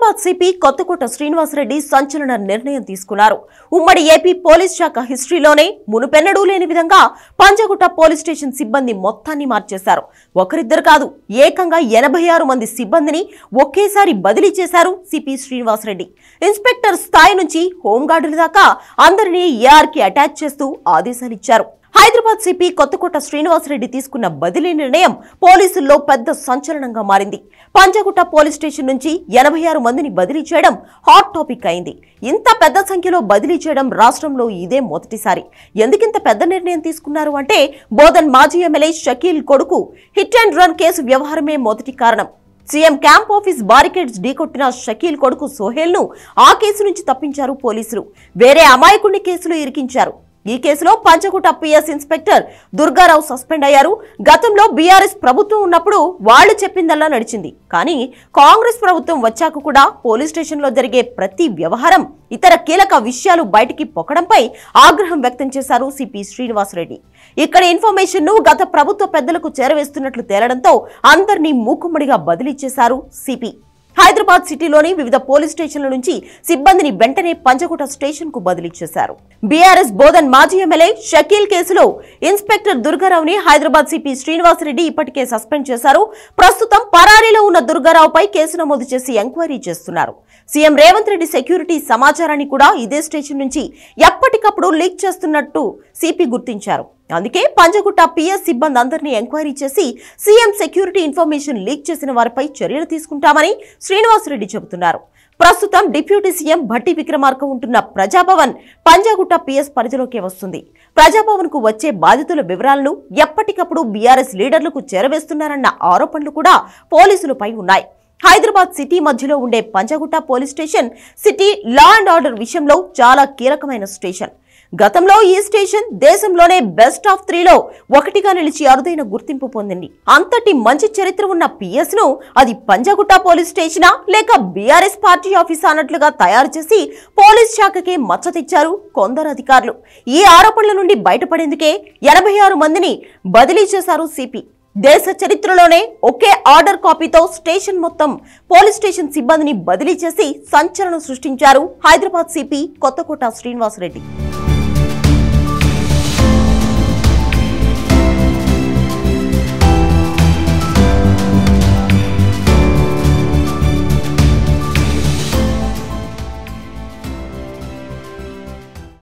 Hyderabad CP Kothakota Srinivasa Reddy సంచలన నిర్ణయం తీసుకున్నారు ఉమ్మడి ఏపీ పోలీస్ శాఖ హిస్టరీలోనే మునుపెన్నడూ లేని విధంగా పంజగుట్ట పోలీస్ స్టేషన్ సిబ్బంది మొత్తాన్ని మార్చేశారు ఒకరిద్దరు కాదు ఏకంగా ఎనభై మంది సిబ్బందిని ఒకేసారి బదిలీ చేశారు సిపి శ్రీనివాసరెడ్డి ఇన్స్పెక్టర్ స్థాయి నుంచి హోంగార్డుల దాకా అందరినీ ఏఆర్కి అటాచ్ చేస్తూ ఆదేశాలిచ్చారు హైదరాబాద్ సిపి కొత్తకోట శ్రీనివాసరెడ్డి తీసుకున్న బదిలీ నిర్ణయం పోలీసుల్లో పెద్ద సంచలనంగా మారింది పంజగుట్ట పోలీస్ స్టేషన్ నుంచి ఎనభై ఆరు మందిని బదిలీ చేయడం హాట్ టాపిక్ అయింది ఇంత పెద్ద సంఖ్యలో బదిలీ చేయడం రాష్ట్రంలో ఇదే మొదటిసారి ఎందుకింత పెద్ద నిర్ణయం తీసుకున్నారు అంటే బోధన్ మాజీ ఎమ్మెల్యే షకీల్ కొడుకు హిట్ అండ్ రన్ కేసు వ్యవహారమే మొదటి కారణం సీఎం క్యాంప్ ఆఫీస్ బారికేడ్స్ ఢీకొట్టిన షకీల్ కొడుకు సోహేల్ను ఆ కేసు నుంచి తప్పించారు పోలీసులు వేరే అమాయకుడిని కేసులు ఇరికించారు ఈ కేసులో Panjagutta PS inspector Durga Rao suspend అయ్యారు గతంలో బీఆర్ఎస్ ప్రభుత్వం ఉన్నప్పుడు వాళ్ళు చెప్పిందల్లా నడిచింది కానీ కాంగ్రెస్ ప్రభుత్వం వచ్చాక కూడా పోలీస్ స్టేషన్లో జరిగే ప్రతి వ్యవహారం ఇతర కీలక విషయాలు బయటికి పొక్కడంపై ఆగ్రహం వ్యక్తం చేశారు సిపి శ్రీనివాసరెడ్డి ఇక్కడ ఇన్ఫర్మేషన్ ను గత ప్రభుత్వ పెద్దలకు చేరవేస్తున్నట్లు తేలడంతో అందరినీ మూకుమ్మడిగా బదిలీ చేశారు సిపి హైదరాబాద్ సిటీలోని వివిధ పోలీస్ స్టేషన్ల నుంచి సిబ్బందిని వెంటనే పంచకుట స్టేషన్ కు బదిలీ చేశారు బీఆర్ఎస్ బోధన్ మాజీ ఎమ్మెల్యే షకీల్ కేసులో ఇన్స్పెక్టర్ దుర్గారావుని హైదరాబాద్ సిపి శ్రీనివాసరెడ్డి ఇప్పటికే సస్పెండ్ చేశారు ప్రస్తుతం పరారీలో ఉన్న దుర్గారావుపై కేసు నమోదు చేసి ఎంక్వైరీ చేస్తున్నారు సీఎం రేవంత్ రెడ్డి సెక్యూరిటీ సమాచారాన్ని కూడా ఇదే స్టేషన్ నుంచి ఎప్పటికప్పుడు లీక్ చేస్తున్నట్టు సిపి గుర్తించారు అందుకే పంజగుట్ట పిఎస్ సిబ్బంది అందరినీ ఎంక్వైరీ చేసి సీఎం సెక్యూరిటీ ఇన్ఫర్మేషన్ లీక్ చేసిన వారిపై చర్యలు తీసుకుంటామని శ్రీనివాసరెడ్డి చెబుతున్నారు ప్రస్తుతం డిప్యూటీ సీఎం భట్టి విక్రమార్క ఉంటున్న ప్రజాభవన్ పంజాగుట్ట పిఎస్ పరిధిలోకి వస్తుంది ప్రజాభవన్ కు వచ్చే బాధితుల వివరాలను ఎప్పటికప్పుడు బీఆర్ఎస్ లీడర్లకు చేరవేస్తున్నారన్న ఆరోపణలు కూడా పోలీసులపై ఉన్నాయి హైదరాబాద్ సిటీ మధ్యలో ఉండే Panjagutta police station city law and order విషయంలో చాలా కీలకమైన స్టేషన్ గతంలో ఈ స్టేషన్ దేశంలోనే బెస్ట్ ఆఫ్ త్రీలో ఒకటిగా నిలిచి అరుదైన గుర్తింపు పొందింది అంతటి మంచి చరిత్ర ఉన్న పిఎస్ ను అది పంజగుట్ట పోలీస్ స్టేషనా లేక బీఆర్ఎస్ పార్టీ ఆఫీస్ అన్నట్లుగా తయారు చేసి పోలీస్ శాఖకే మచ్చ తెచ్చారు కొందరు అధికారులు ఈ ఆరోపణల నుండి బయటపడేందుకే ఎనభై ఆరు మందిని బదిలీ చేశారు సిపి దేశ చరిత్రలోనే ఒకే ఆర్డర్ కాపీతో స్టేషన్ మొత్తం పోలీస్ స్టేషన్ సిబ్బందిని బదిలీ చేసి సంచలనం సృష్టించారు హైదరాబాద్ సిపి కొత్తకోట శ్రీనివాసరెడ్డి